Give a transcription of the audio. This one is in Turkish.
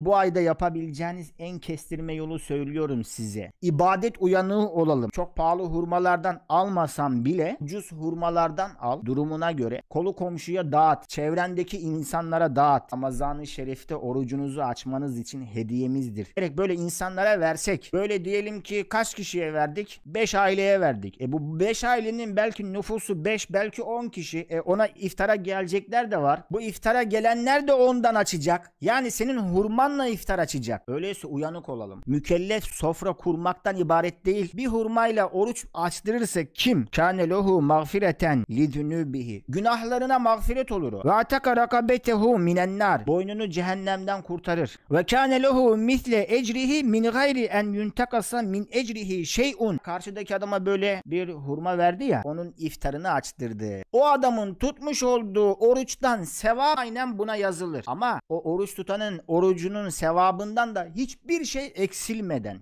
Bu ayda yapabileceğiniz en kestirme yolu söylüyorum size. İbadet uyanığı olalım. Çok pahalı hurmalardan almasam bile ucuz hurmalardan al durumuna göre. Kolu komşuya dağıt. Çevrendeki insanlara dağıt. Ramazan-ı Şerif'te orucunuzu açmanız için hediyemizdir. Gerek böyle insanlara versek. Böyle diyelim ki kaç kişiye verdik? 5 aileye verdik. E bu 5 ailenin belki nüfusu 5 belki 10 kişi. E ona iftara gelecekler de var. Bu iftara gelenler de ondan açacak. Yani senin hurma Kur'an'la iftar açacak. Öyleyse uyanık olalım. Mükellef sofra kurmaktan ibaret değil. Bir hurmayla oruç açtırırsa kim? Kâne lehu mağfireten lidünübihi. Günahlarına mağfiret olur. Ve ataka rakabetehu minennar. Boynunu cehennemden kurtarır. Ve kâne lohu misle ecrihi min gayri en yuntakasa min ecrihi şeyun. Karşıdaki adama böyle bir hurma verdi ya. Onun iftarını açtırdı. O adamın tutmuş olduğu oruçtan sevap aynen buna yazılır. Ama o oruç tutanın orucunu onun sevabından da hiçbir şey eksilmeden